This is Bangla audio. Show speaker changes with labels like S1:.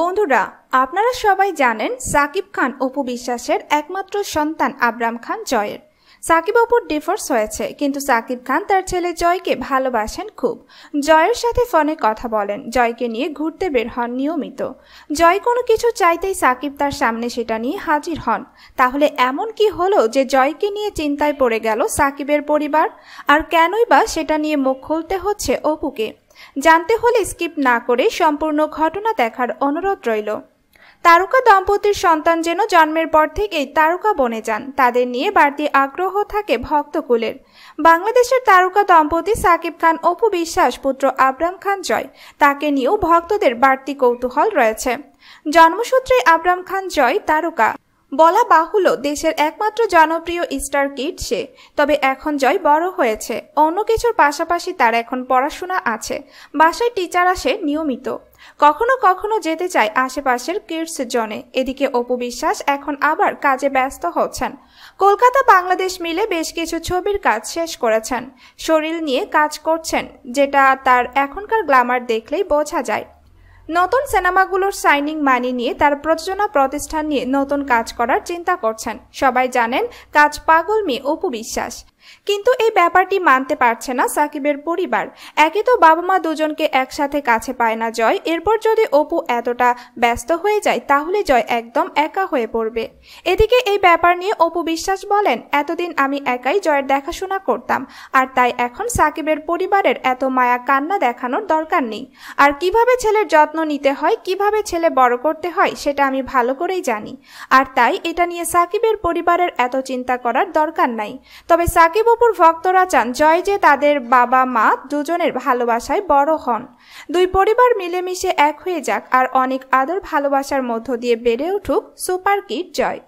S1: বন্ধুরা আপনারা সবাই জানেন সাকিব খান অপু বিশ্বাসের একমাত্র সন্তান আবরাম খান জয়ের সাকিব অপুর ডিভোর্স হয়েছে কিন্তু সাকিব খান তার ছেলে জয়কে ভালোবাসেন খুব জয়ের সাথে ফোনে কথা বলেন জয়কে নিয়ে ঘুরতে বের হন নিয়মিত জয় কোনো কিছু চাইতেই সাকিব তার সামনে সেটা নিয়ে হাজির হন তাহলে এমন কি হলো যে জয়কে নিয়ে চিন্তায় পড়ে গেল সাকিবের পরিবার আর কেনই বা সেটা নিয়ে মুখ খুলতে হচ্ছে অপুকে জানতে হলে স্কিপ না করে সম্পূর্ণ ঘটনা দেখার অনুরোধ রইল তারকা দম্পতির সন্তান যেন জন্মের পর থেকেই তারকা বনে যান তাদের নিয়ে বাড়তি আগ্রহ থাকে ভক্তকুলের বাংলাদেশের তারকা দম্পতি সাকিব খান অপু বিশ্বাস পুত্র আবরাম খান জয় তাকে নিয়েও ভক্তদের বাড়তি কৌতূহল রয়েছে জন্মসূত্রে আবরাম খান জয় তারকা বলা বাহুল্য দেশের একমাত্র জনপ্রিয় স্টার কিট সে তবে এখন জয় বড় হয়েছে অন্য কিছুর পাশাপাশি তার এখন পড়াশোনা আছে বাসায় টিচার আসে নিয়মিত কখনো কখনো যেতে চায় আশেপাশের কিডস জনে এদিকে অপু বিশ্বাস এখন আবার কাজে ব্যস্ত হচ্ছেন কলকাতা বাংলাদেশ মিলে বেশ কিছু ছবির কাজ শেষ করেছেন শরীর নিয়ে কাজ করছেন যেটা তার এখনকার গ্লামার দেখলেই বোঝা যায় নতুন সিনেমাগুলোর সাইনিং মানি নিয়ে তার প্রযোজনা প্রতিষ্ঠান নিয়ে নতুন কাজ করার চিন্তা করছেন সবাই জানেন কাজ পাগল মেয়ে অপু বিশ্বাস কিন্তু এই ব্যাপারটি মানতে পারছে না সাকিবের পরিবার একে তো বাবা মা দুজনকে একসাথে কাছে পায় না জয় এরপর যদি অপু এতটা ব্যস্ত হয়ে যায় তাহলে জয় একদম একা হয়ে পড়বে এদিকে এই ব্যাপার নিয়ে অপু বিশ্বাস বলেন এতদিন আমি একাই জয়ের দেখাশোনা করতাম আর তাই এখন সাকিবের পরিবারের এত মায়া কান্না দেখানোর দরকার নেই আর কিভাবে ছেলের যত্ন নিতে হয় কিভাবে ছেলে বড় করতে হয় সেটা আমি ভালো করেই জানি আর তাই এটা নিয়ে সাকিবের পরিবারের এত চিন্তা করার দরকার নাই তবে সাকিব সাকিব অপুর ভক্তরা চান জয় যে তাদের বাবা মা দুজনের ভালোবাসায় বড় হন দুই পরিবার মিলেমিশে এক হয়ে যাক আর অনেক আদর ভালোবাসার মধ্য দিয়ে বেড়ে উঠুক সুপার কিট জয়